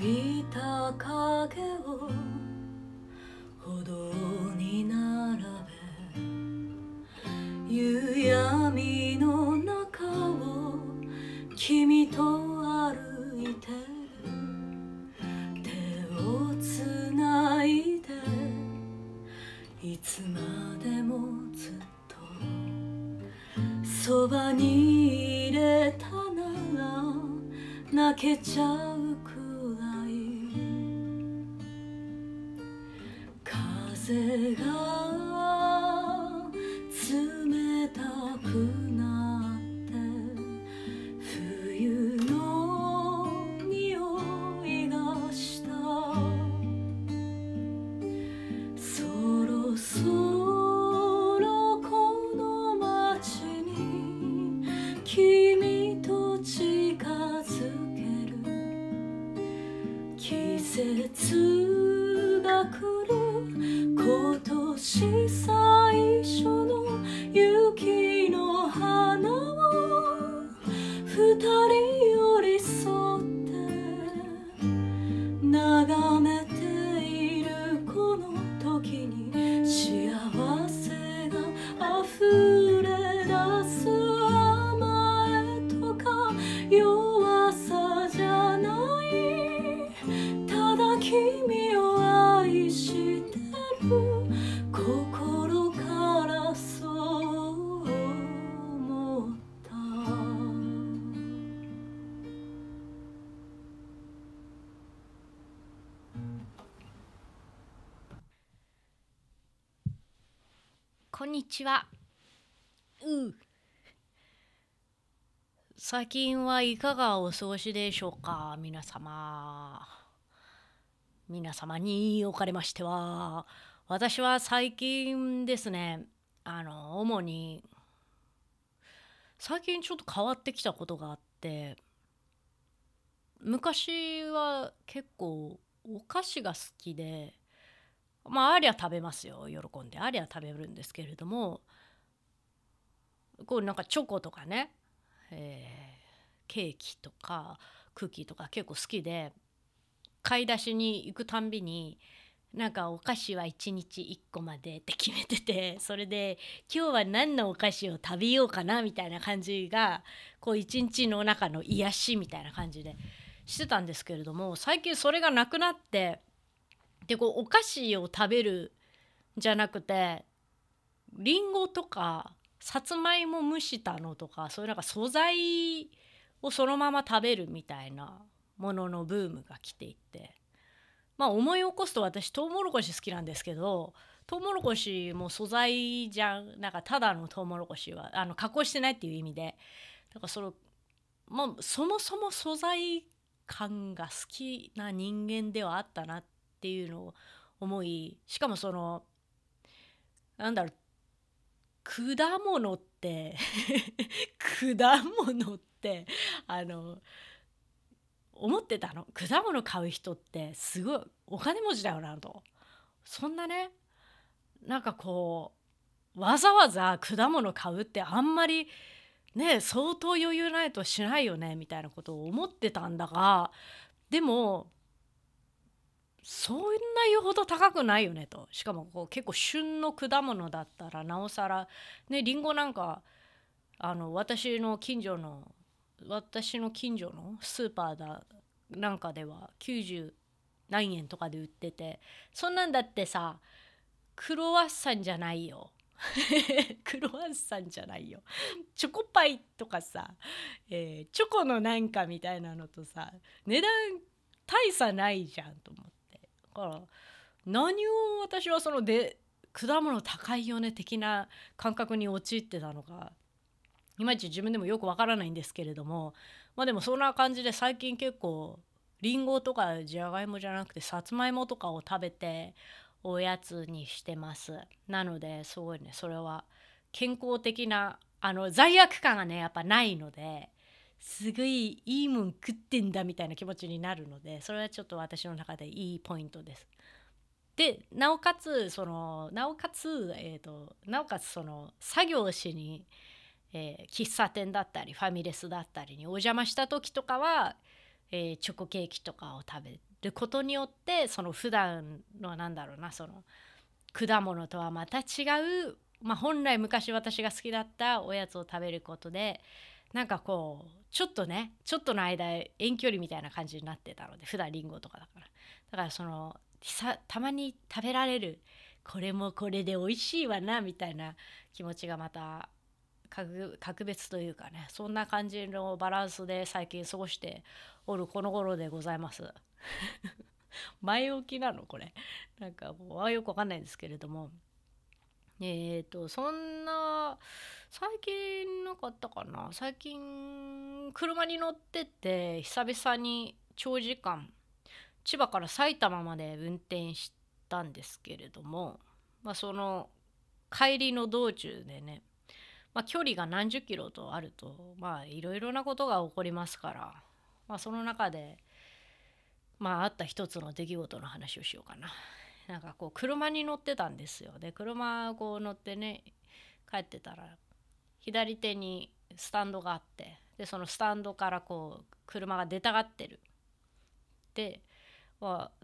びた影を歩道に並べ夕闇の中を君と歩いてる手をつないでいつまでもずっとそばに入れたなら泣けちゃう最近はいかがお過ごしでしょうか皆様。皆様におかれましては、私は最近ですね、あの、主に、最近ちょっと変わってきたことがあって、昔は結構お菓子が好きで、まあ、ありゃ食べますよ、喜んで。ありゃ食べるんですけれども、こうなんかチョコとかね、えー、ケーキとかクッキーとか結構好きで買い出しに行くたんびになんかお菓子は1日1個までって決めててそれで今日は何のお菓子を食べようかなみたいな感じがこう一日の中の癒しみたいな感じでしてたんですけれども最近それがなくなってでこうお菓子を食べるじゃなくてりんごとかさつまいも蒸したのとかそういうなんか素材をそのまま食べるみたいなもののブームが来ていてまあ思い起こすと私トウモロコシ好きなんですけどトウモロコシも素材じゃんなんかただのトウモロコシはあの加工してないっていう意味でだからその、まあ、そもそも素材感が好きな人間ではあったなっていうのを思いしかもそのなんだろう果物って 果物ってあの思ってたの果物買う人ってすごいお金持ちだよなとそんなねなんかこうわざわざ果物買うってあんまりね相当余裕ないとしないよねみたいなことを思ってたんだがでもそんな言うほど高くないよねとしかもこう結構旬の果物だったらなおさらねりんごなんかあの私の近所の私の近所のスーパーだなんかでは90何円とかで売っててそんなんだってさクロワッサンじゃないよ クロワッサンじゃないよチョコパイとかさ、えー、チョコのなんかみたいなのとさ値段大差ないじゃんと思って。から何を私はそので果物高いよね的な感覚に陥ってたのかいまいち自分でもよくわからないんですけれどもまあでもそんな感じで最近結構りんごとかじゃがいもじゃなくてさつまいもとかを食べておやつにしてますなのですごいねそれは健康的なあの罪悪感がねやっぱないのですごいいいもん食ってんだみたいな気持ちになるのでそれはちょっと私の中でいいポイントです。でなおかつそのなおかつ、えーと、なおかつその作業しに、えー、喫茶店だったりファミレスだったりにお邪魔した時とかは、えー、チョコケーキとかを食べることによってその普段のなんだろうなその果物とはまた違う、まあ、本来昔私が好きだったおやつを食べることでなんかこうちょっとねちょっとの間遠距離みたいな感じになってたので普段リンゴとかだからだからそのさたまに食べられるこれもこれで美味しいわなみたいな気持ちがまた格別というかねそんな感じのバランスで最近過ごしておるこの頃でございます 前置きなのこれなんかもうよくわかんないんですけれどもえっ、ー、とそんな最近なかったかな最近車に乗ってって久々に長時間千葉から埼玉まで運転したんですけれども、まあ、その帰りの道中でね、まあ、距離が何十キロとあるとまあいろいろなことが起こりますから、まあ、その中でまああった一つの出来事の話をしようかな。なんかこう車に乗ってたんですよで車こう乗ってね帰ってたら左手にスタンドがあってでそのスタンドからこう車が出たがってるで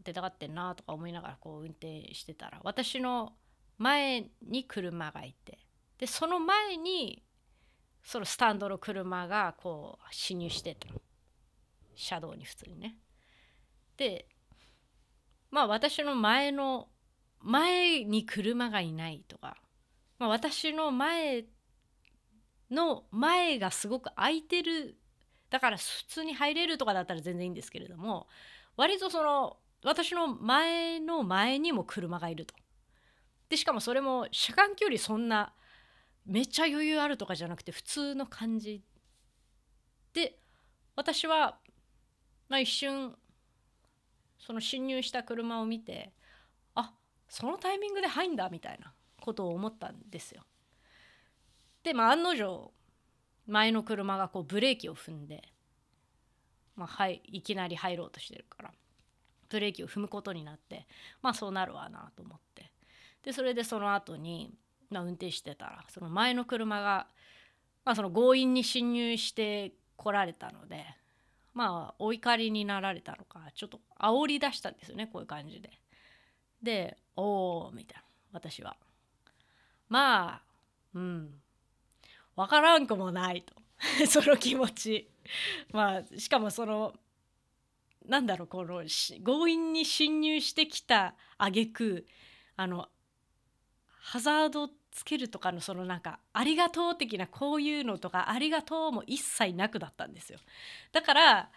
出たがってんなとか思いながらこう運転してたら私の前に車がいてでその前にそのスタンドの車がこう侵入してた車道に普通にね。でまあ私の前の前に車がいないとか、まあ、私の前の前がすごく空いてるだから普通に入れるとかだったら全然いいんですけれども割とその私の前の前にも車がいると。でしかもそれも車間距離そんなめっちゃ余裕あるとかじゃなくて普通の感じで私は、まあ、一瞬その侵入した車を見てあそのタイミングで入んだみたいなことを思ったんですよ。でまあ案の定前の車がこうブレーキを踏んで、まあ、はい、いきなり入ろうとしてるからブレーキを踏むことになってまあそうなるわなと思ってでそれでその後に、まあ、運転してたらその前の車が、まあ、その強引に侵入してこられたのでまあお怒りになられたのかちょっと煽り出したんですよねこういう感じで。で「おお」みたいな私は。まあうん分からんくもないと その気持ち。まあしかもそのなんだろうこの強引に侵入してきた挙句あのハザードつけるとかのそのなんかありがとう的なこういうのとかありがとうも一切なくだったんですよだから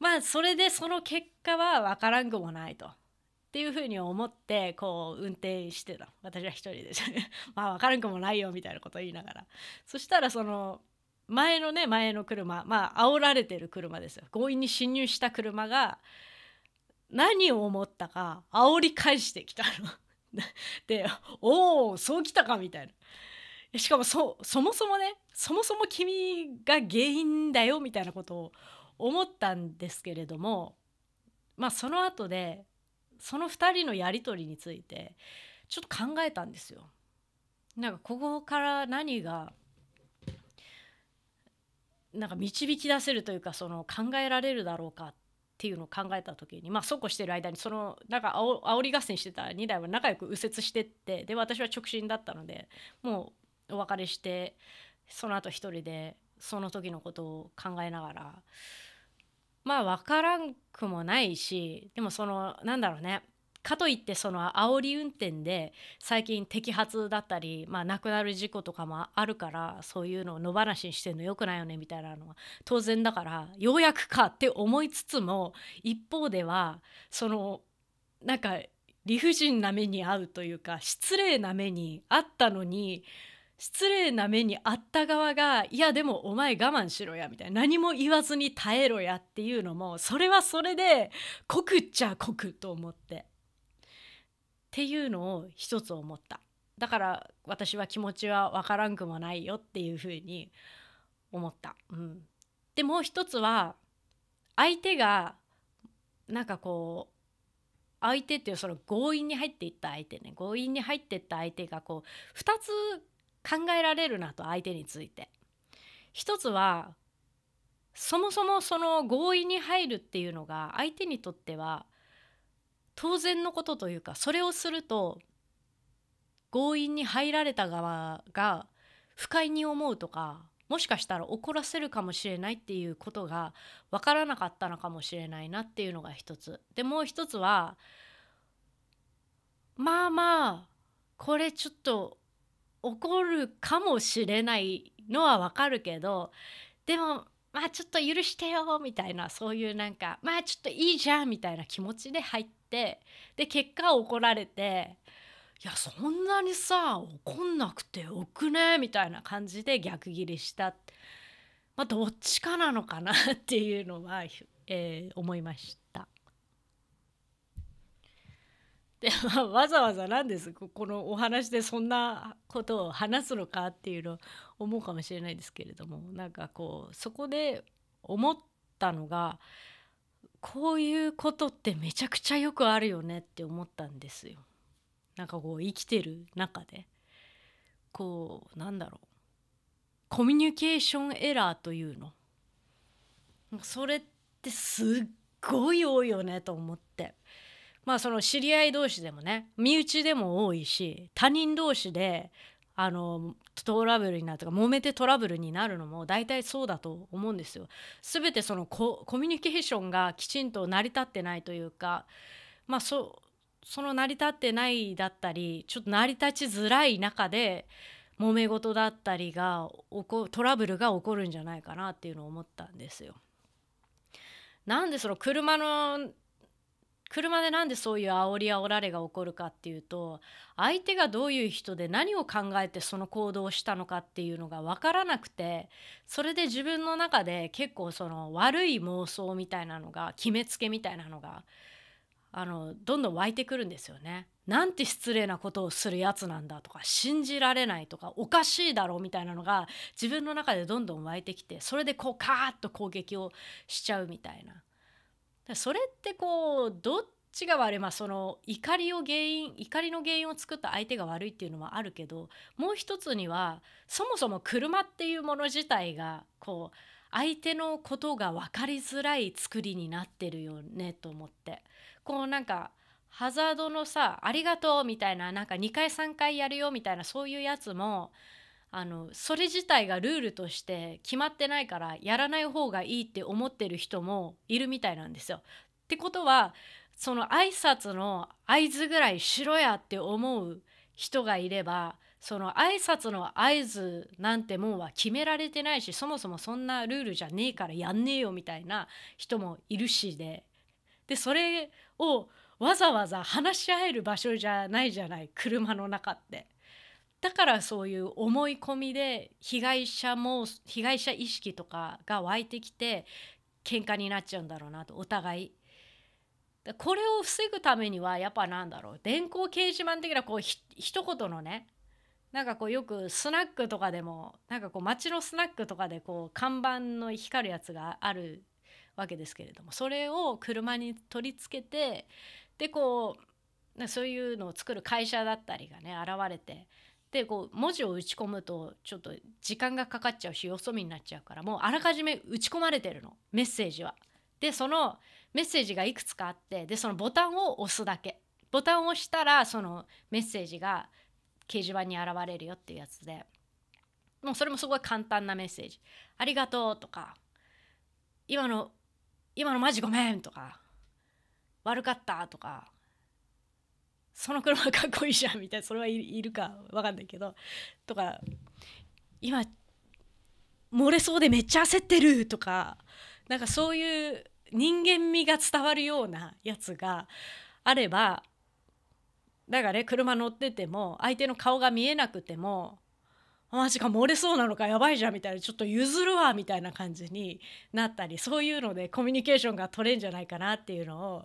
まあそれでその結果は分からんくもないと。っていうふうに思ってこう運転してた私は一人で まあ分からんくもないよみたいなことを言いながらそしたらその前のね前の車まあ煽られてる車ですよ強引に侵入した車が何を思ったか煽り返してきたので「おおそうきたか」みたいなしかもそそもそもねそもそも君が原因だよみたいなことを思ったんですけれどもまあその後でその2人のやり取りについてちょっと考えたんですよ。なんかここから何がなんか導き出せるというかその考えられるだろうかっっていうのを考えた時にまあそこしてる間にそのなんかあおり合戦してた2台は仲良く右折してってで私は直進だったのでもうお別れしてその後一人でその時のことを考えながらまあ分からんくもないしでもそのなんだろうねかといってその煽り運転で最近摘発だったり、まあ、亡くなる事故とかもあるからそういうのを野放しにしてるのよくないよねみたいなのは当然だからようやくかって思いつつも一方ではそのなんか理不尽な目に遭うというか失礼な目に遭ったのに失礼な目に遭った側が「いやでもお前我慢しろや」みたいな何も言わずに耐えろやっていうのもそれはそれでくっちゃくと思って。っていうのを一つ思っただから私は気持ちは分からんくもないよっていうふうに思った、うん、でもう一つは相手がなんかこう相手っていうその強引に入っていった相手ね強引に入っていった相手がこう2つ考えられるなと相手について。一つはそもそもその強引に入るっていうのが相手にとっては当然のことというかそれをすると強引に入られた側が不快に思うとかもしかしたら怒らせるかもしれないっていうことが分からなかったのかもしれないなっていうのが一つでもう一つはまあまあこれちょっと怒るかもしれないのは分かるけどでもまあちょっと許してよみたいなそういうなんかまあちょっといいじゃんみたいな気持ちで入っってで結果怒られて「いやそんなにさ怒んなくてよくね」みたいな感じで逆ギレした、まあ、どっちかなのかなっていうのは、えー、思いました。で、まあ、わざわざなんですこのお話でそんなことを話すのかっていうの思うかもしれないですけれどもなんかこうそこで思ったのがこういうことってめちゃくちゃよくあるよねって思ったんですよ。なんかこう生きてる中でこうなんだろうコミュニケーションエラーというのそれってすっごい多いよねと思ってまあその知り合い同士でもね身内でも多いし他人同士であのトラブルになるとか揉めてトラブルになるのも大体そうだと思うんですよ。全てそのコミュニケーションがきちんと成り立ってないというかまあそその成り立ってないだったりちょっと成り立ちづらい中で揉め事だったりが起こトラブルが起こるんじゃないかなっていうのを思ったんですよ。なんでその車の車でなんでそういう煽り煽られが起こるかっていうと相手がどういう人で何を考えてその行動をしたのかっていうのが分からなくてそれで自分の中で結構その悪い妄想みたいなのが決めつけみたいなのがあのどんどん湧いてくるんですよね。なんて失礼なことをするやつなんだとか信じられないとかおかしいだろうみたいなのが自分の中でどんどん湧いてきてそれでこうカーッと攻撃をしちゃうみたいな。それってこうどっちが悪い、まあ、その怒りを原因怒りの原因を作った相手が悪いっていうのはあるけどもう一つにはそもそも車っていうもの自体がこう相手のことが分かりづらい作りになってるよねと思ってこうなんかハザードのさ「ありがとう」みたいななんか2回3回やるよみたいなそういうやつもあのそれ自体がルールとして決まってないからやらない方がいいって思ってる人もいるみたいなんですよ。ってことはその挨拶の合図ぐらいしろやって思う人がいればその挨拶の合図なんてもんは決められてないしそもそもそんなルールじゃねえからやんねえよみたいな人もいるしででそれをわざわざ話し合える場所じゃないじゃない車の中って。だからそういう思い込みで被害者も被害者意識とかが湧いてきて喧嘩になっちゃうんだろうなとお互い。これを防ぐためにはやっぱなんだろう電光掲示板的なこうひ一言のねなんかこうよくスナックとかでもなんかこう街のスナックとかでこう看板の光るやつがあるわけですけれどもそれを車に取り付けてでこうそういうのを作る会社だったりがね現れてでこう文字を打ち込むとちょっと時間がかかっちゃうしよそ見になっちゃうからもうあらかじめ打ち込まれてるのメッセージは。でそのメッセージがいくつかあってでそのボタンを押すだけボタンを押したらそのメッセージが掲示板に現れるよっていうやつでもうそれもすごい簡単なメッセージ「ありがとう」とか「今の今のマジごめん」とか「悪かった」とかその車かっこいいじゃんみたいなそれはいるか分かんないけどとか今漏れそうでめっちゃ焦ってるとかなんかそういう人間味が伝わるようなやつがあればだからね車乗ってても相手の顔が見えなくてもマジか漏れそうなのかやばいじゃんみたいなちょっと譲るわみたいな感じになったりそういうのでコミュニケーションが取れんじゃないかなっていうのを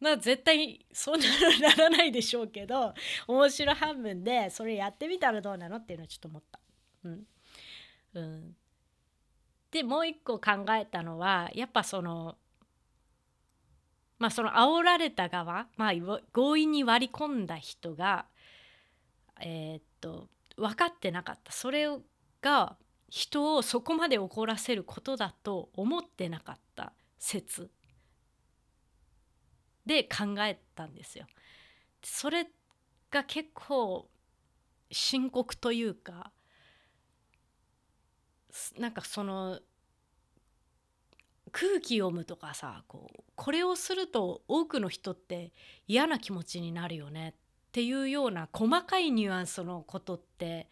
まあ絶対そうなならないでしょうけど面白半分でそれやってみたらどうなのっていうのはちょっと思った。うん、うん、でもう一個考えたのはやっぱそのまあその煽られた側、まあ、強引に割り込んだ人がえー、っと分かってなかったそれが人をそこまで怒らせることだと思ってなかった説で考えたんですよ。それが結構深刻というかなんかその空気読むとかさこうこれをすると多くの人って嫌な気持ちになるよねっていうような細かいニュアンスのことって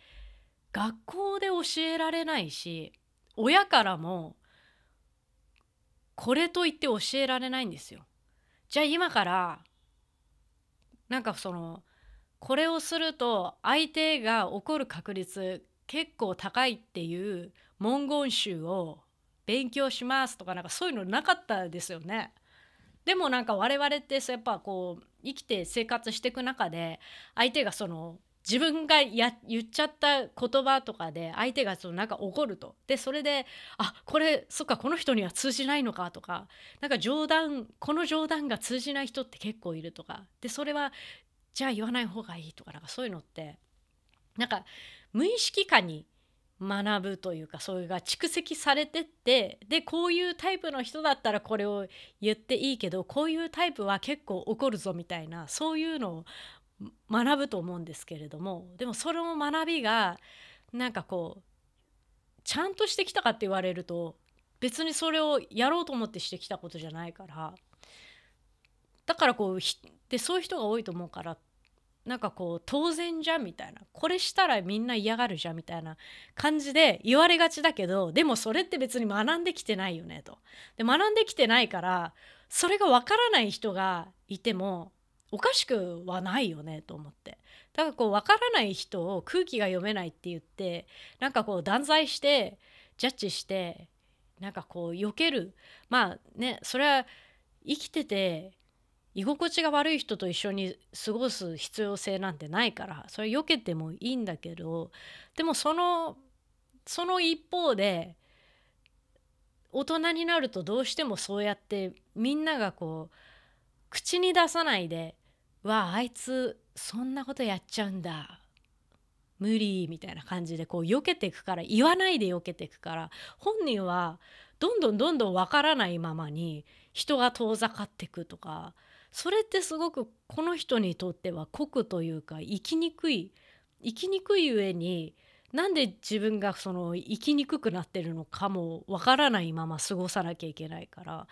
学校で教えられないし親からもこれと言って教えられないんですよ。じゃあ今からなんかそのこれをすると相手が怒る確率結構高いっていう文言集を勉強しますとかなんかそういうのなかったですよね。でもなんか我々ってやっぱこう生きて生活していく中で相手がその自分がや言っちゃった言葉とかで相手がそのなんか怒るとでそれであこれそっかこの人には通じないのかとかなんか冗談この冗談が通じない人って結構いるとかでそれはじゃあ言わない方がいいとかなんかそういうのってなんか無意識下に学ぶというかそれが蓄積されてってでこういうタイプの人だったらこれを言っていいけどこういうタイプは結構怒るぞみたいなそういうのを学ぶと思うんですけれどもでもその学びがなんかこうちゃんとしてきたかって言われると別にそれをやろうと思ってしてきたことじゃないからだからこうでそういう人が多いと思うからなんかこう当然じゃみたいなこれしたらみんな嫌がるじゃみたいな感じで言われがちだけどでもそれって別に学んできてないよねと。で学んできてないからそれがわからない人がいてもおかしくはないよねと思ってだからこう分からない人を空気が読めないって言ってなんかこう断罪してジャッジしてなんかこう避けるまあねそれは生きてて居心地が悪い人と一緒に過ごす必要性なんてないからそれ避けてもいいんだけどでもそのその一方で大人になるとどうしてもそうやってみんながこう口に出さないでわああいつそんなことやっちゃうんだ無理みたいな感じでこう避けていくから言わないで避けていくから本人はどんどんどんどん分からないままに人が遠ざかっていくとかそれってすごくこの人にとっては酷というか生きにくい生きにくい上になんで自分がその生きにくくなってるのかも分からないまま過ごさなきゃいけないから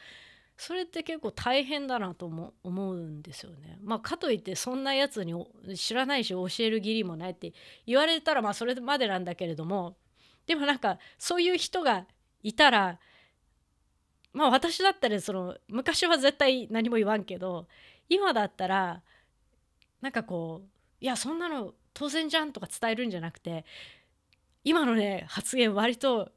それって結構大変だなとも思うんですよね。まあ、かといってそんなやつに知らないし教える義理もないって言われたらまあそれまでなんだけれどもでもなんかそういう人がいたらまあ私だったらその昔は絶対何も言わんけど今だったらなんかこういやそんなの当然じゃんとか伝えるんじゃなくて今のね発言割と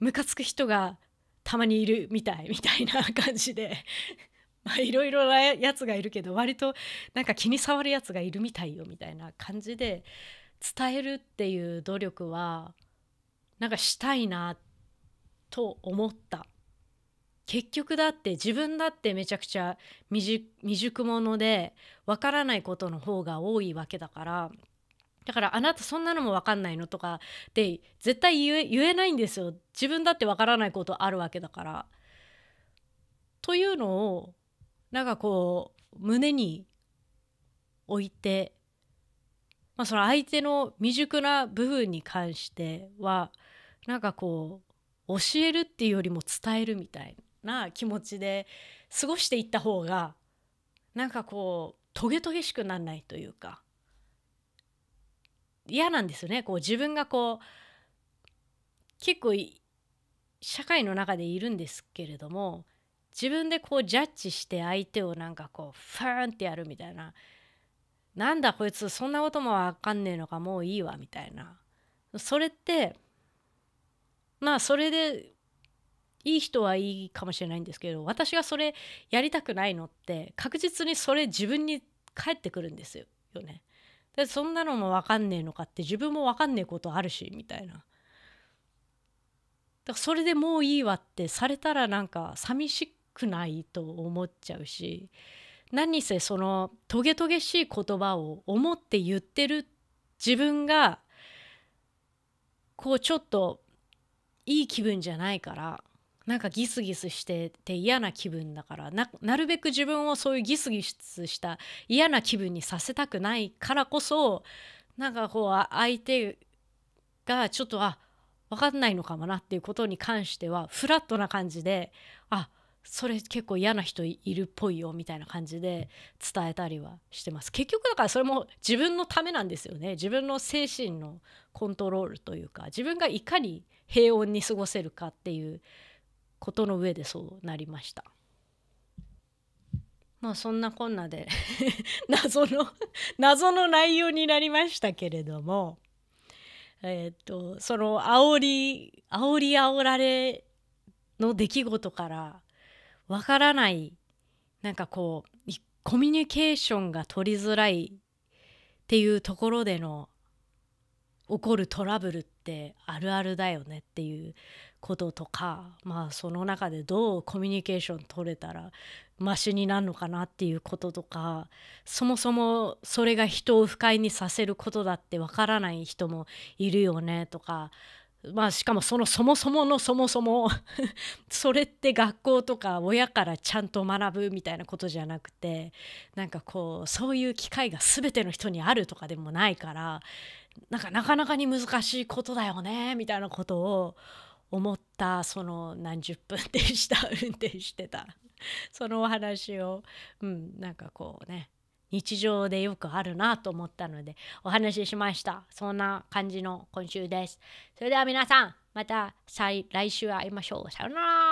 ムカつく人がたまにいるみたいみたいな感じで まあいろいろなやつがいるけど割となんか気に障るやつがいるみたいよみたいな感じで伝えるっていう努力はなんかしたいなと思った結局だって自分だってめちゃくちゃ未熟者でわからないことの方が多いわけだからだからあなたそんなのも分かんないのとかで絶対言えないんですよ自分だって分からないことあるわけだから。というのをなんかこう胸に置いて、まあ、その相手の未熟な部分に関してはなんかこう教えるっていうよりも伝えるみたいな気持ちで過ごしていった方がなんかこうトゲトゲしくならないというか嫌なんですよねこう自分がこう結構社会の中でいるんですけれども自分でこうジャッジして相手をなんかこうファーンってやるみたいななんだこいつそんなこともわかんねえのかもういいわみたいなそれってまあそれでいい人はいいかもしれないんですけど私がそれやりたくないのって確実にそれ自分に返ってくるんですよね。でそんなのも分かんねえのかって自分も分かんねえことあるしみたいな。だからそれでもういいわってされたらなんか寂しくないと思っちゃうし何せそのトゲトゲしい言葉を思って言ってる自分がこうちょっといい気分じゃないからなんかギスギスしてて嫌な気分だからなるべく自分をそういうギスギスした嫌な気分にさせたくないからこそなんかこう相手がちょっとあ分かんないのかもなっていうことに関してはフラットな感じであそれ結構嫌な人いるっぽいよみたいな感じで伝えたりはしてます結局だからそれも自分のためなんですよね自分の精神のコントロールというか自分がいかに平穏に過ごせるかっていうことの上でそうなりました。まあそんなこんなで 謎の謎の内容になりましたけれどもえっ、とその煽り煽り煽られの出来事からわからないなんかこうコミュニケーションが取りづらいっていうところでの起こるトラブルってあるあるだよねっていうこととか、まあ、その中でどうコミュニケーション取れたらマシになるのかなっていうこととかそもそもそれが人を不快にさせることだってわからない人もいるよねとか。まあ、しかもそのそもそものそもそも それって学校とか親からちゃんと学ぶみたいなことじゃなくてなんかこうそういう機会が全ての人にあるとかでもないからなんかなかなかに難しいことだよねみたいなことを思ったその何十分でした運転してたそのお話を、うん、なんかこうね日常でよくあるなと思ったのでお話ししましたそんな感じの今週ですそれでは皆さんまた来週会いましょうさようなら